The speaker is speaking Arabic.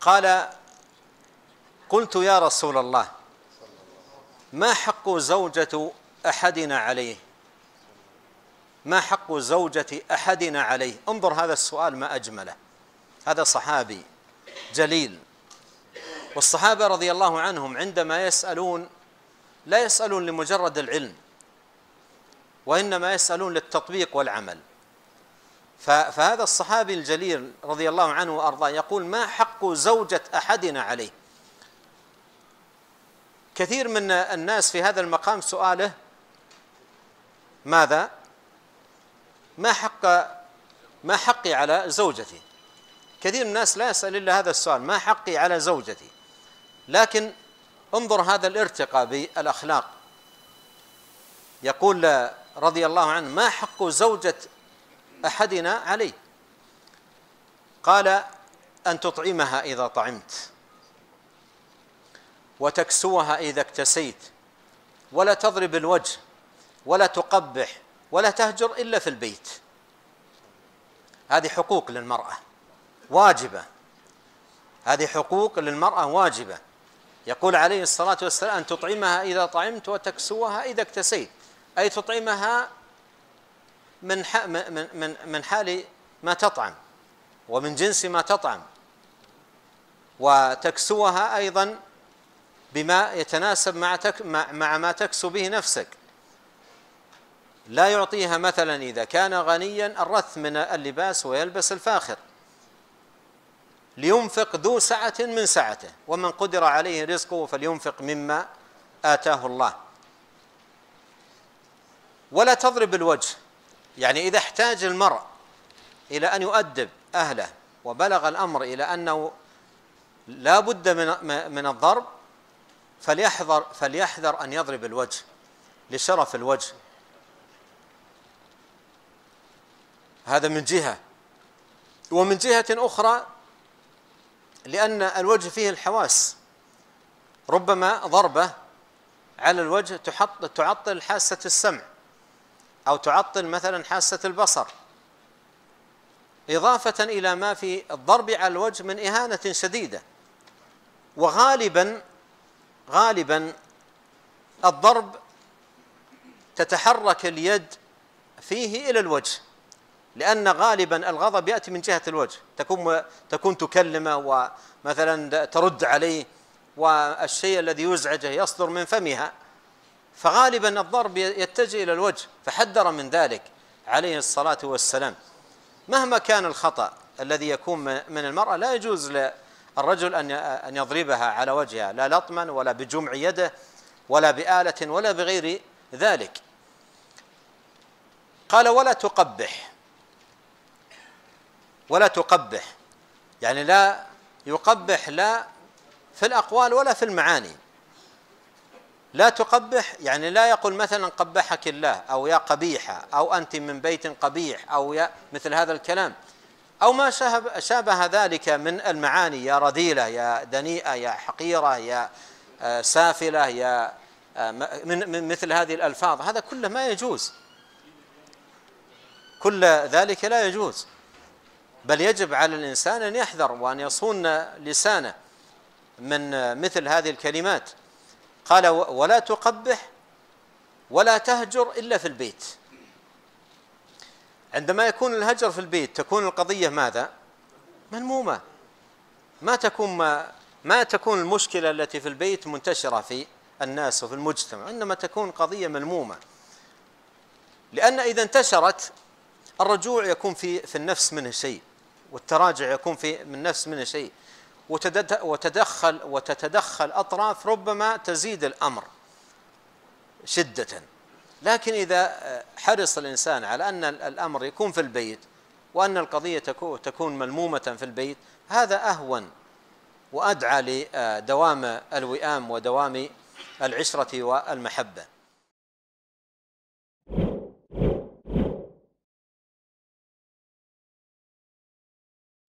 قال قلت يا رسول الله ما حق زوجة أحدنا عليه ما حق زوجة أحدنا عليه انظر هذا السؤال ما أجمله هذا صحابي جليل والصحابة رضي الله عنهم عندما يسألون لا يسألون لمجرد العلم وإنما يسألون للتطبيق والعمل فهذا الصحابي الجليل رضي الله عنه وأرضاه يقول ما حق زوجة أحدنا عليه كثير من الناس في هذا المقام سؤاله ماذا ما حق ما حقي على زوجتي كثير من الناس لا يسأل إلا هذا السؤال ما حقي على زوجتي لكن انظر هذا الارتقاء بالأخلاق يقول رضي الله عنه ما حق زوجة أحدنا عليه قال أن تطعمها إذا طعمت وتكسوها إذا اكتسيت ولا تضرب الوجه ولا تقبح ولا تهجر إلا في البيت هذه حقوق للمرأة واجبة هذه حقوق للمرأة واجبة يقول عليه الصلاة والسلام أن تطعمها إذا طعمت وتكسوها إذا اكتسيت أي تطعمها من من من من حال ما تطعم ومن جنس ما تطعم وتكسوها ايضا بما يتناسب مع تك مع ما تكسو به نفسك لا يعطيها مثلا اذا كان غنيا الرث من اللباس ويلبس الفاخر لينفق ذو سعة من سعته ومن قدر عليه رزقه فلينفق مما آتاه الله ولا تضرب الوجه يعني إذا احتاج المرء إلى أن يؤدب أهله وبلغ الأمر إلى أنه لا بد من من الضرب فليحذر فليحذر أن يضرب الوجه لشرف الوجه هذا من جهة ومن جهة أخرى لأن الوجه فيه الحواس ربما ضربة على الوجه تحط تعطل حاسة السمع أو تعطل مثلا حاسة البصر إضافة إلى ما في الضرب على الوجه من إهانة شديدة وغالبا غالبا الضرب تتحرك اليد فيه إلى الوجه لأن غالبا الغضب يأتي من جهة الوجه تكون تكون تكلمه ومثلا ترد عليه والشيء الذي يزعجه يصدر من فمها فغالبا الضرب يتجه إلى الوجه فحذر من ذلك عليه الصلاة والسلام مهما كان الخطأ الذي يكون من المرأة لا يجوز للرجل أن أن يضربها على وجهها لا لطما ولا بجمع يده ولا بآلة ولا بغير ذلك قال ولا تقبح ولا تقبح يعني لا يقبح لا في الأقوال ولا في المعاني لا تقبح يعني لا يقول مثلا قبحك الله أو يا قبيحة أو أنت من بيت قبيح أو يا مثل هذا الكلام أو ما شابه ذلك من المعاني يا رذيلة يا دنيئة يا حقيرة يا آه، سافلة يا آه، من مثل هذه الألفاظ هذا كله ما يجوز كل ذلك لا يجوز بل يجب على الإنسان أن يحذر وأن يصون لسانه من آه، مثل هذه الكلمات قال ولا تقبح ولا تهجر إلا في البيت عندما يكون الهجر في البيت تكون القضية ماذا ملمومة ما تكون ما, ما تكون المشكلة التي في البيت منتشرة في الناس وفي المجتمع إنما تكون قضية ملمومة لأن إذا انتشرت الرجوع يكون في في النفس منه شيء والتراجع يكون في من النفس منه شيء وتدخل وتتدخل أطراف ربما تزيد الأمر شدة لكن إذا حرص الإنسان على أن الأمر يكون في البيت وأن القضية تكون ملمومة في البيت هذا أهون وأدعى لدوام الوئام ودوام العشرة والمحبة